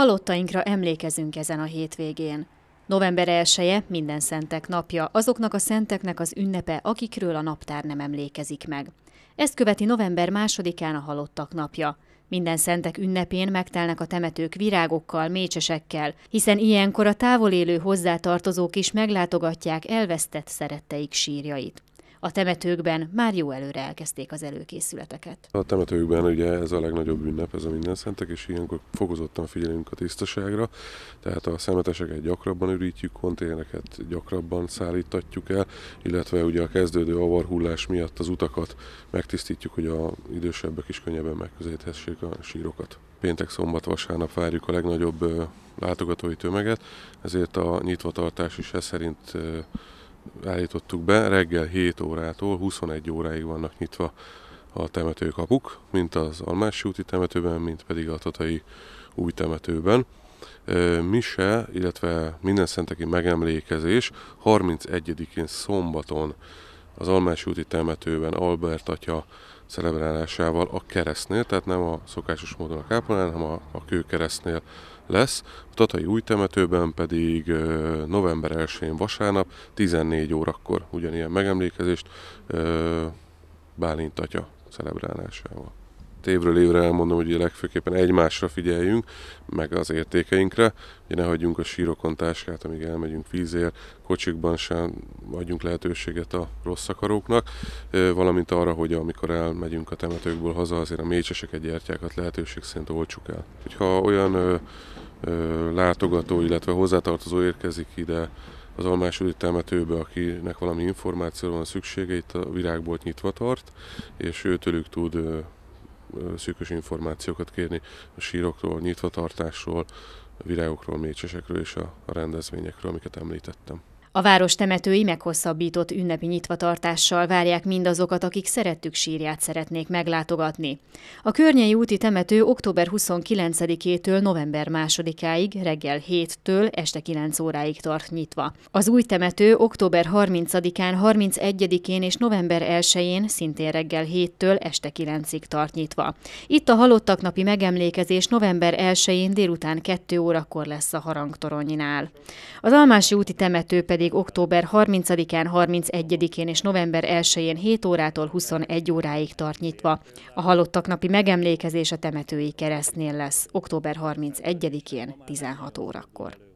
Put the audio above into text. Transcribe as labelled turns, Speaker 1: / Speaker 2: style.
Speaker 1: Halottainkra emlékezünk ezen a hétvégén. November 1 -e, minden szentek napja, azoknak a szenteknek az ünnepe, akikről a naptár nem emlékezik meg. Ezt követi november 2-án a halottak napja. Minden szentek ünnepén megtelnek a temetők virágokkal, mécsesekkel, hiszen ilyenkor a távol élő hozzátartozók is meglátogatják elvesztett szeretteik sírjait. A temetőkben már jó előre elkezdték az előkészületeket.
Speaker 2: A temetőkben ugye ez a legnagyobb ünnep, ez a minden szentek, és ilyenkor fokozottan figyelünk a tisztaságra, tehát a szemeteseket gyakrabban ürítjük, konténereket gyakrabban szállítatjuk el, illetve ugye a kezdődő avarhullás miatt az utakat megtisztítjuk, hogy a idősebbek is könnyebben megközelíthessék a sírokat. Péntek, szombat, vasárnap várjuk a legnagyobb látogatói tömeget, ezért a nyitvatartás is ez szerint állítottuk be, reggel 7 órától 21 óráig vannak nyitva a temetőkapuk, mint az Almási úti temetőben, mint pedig a Tatai új temetőben. Mise, illetve minden szenteki megemlékezés 31-én szombaton az Almás úti temetőben Albert atya celebrálásával a keresztnél, tehát nem a szokásos módon a kápolnál, hanem a, a kőkeresztnél lesz. A Tatai új temetőben pedig november 1-én vasárnap 14 órakor ugyanilyen megemlékezést Bálint atya celebrálásával évről évre elmondom, hogy legfőképpen egymásra figyeljünk, meg az értékeinkre, hogy ne hagyjunk a sírokon táskát, amíg elmegyünk vízért, kocsikban sem adjunk lehetőséget a rossz akaróknak, valamint arra, hogy amikor elmegyünk a temetőkből haza, azért a egy gyertyákat lehetőség szerint olcsuk el. Hogyha olyan látogató, illetve hozzátartozó érkezik ide az almásodik temetőbe, akinek valami információra van szüksége, itt a virágbolt nyitva tart, és őtőlük tud szűkös információkat kérni a sírokról, nyitvatartásról, virágokról, mécsesekről és a rendezvényekről, amiket említettem.
Speaker 1: A város temetői meghosszabbított ünnepi nyitvatartással várják mindazokat, akik szerettük sírját szeretnék meglátogatni. A környei úti temető október 29-től november 2-áig reggel 7-től este 9 óráig tart nyitva. Az új temető október 30-án, 31-én és november 1-én szintén reggel 7-től este 9-ig tart nyitva. Itt a halottak napi megemlékezés november 1-én délután 2 órakor lesz a harangtoronynál. Az Almási úti temető pedig pedig október 30-án, 31-én és november 1-én 7 órától 21 óráig tart nyitva. A halottak napi megemlékezés a temetői keresztnél lesz, október 31-én 16 órakor.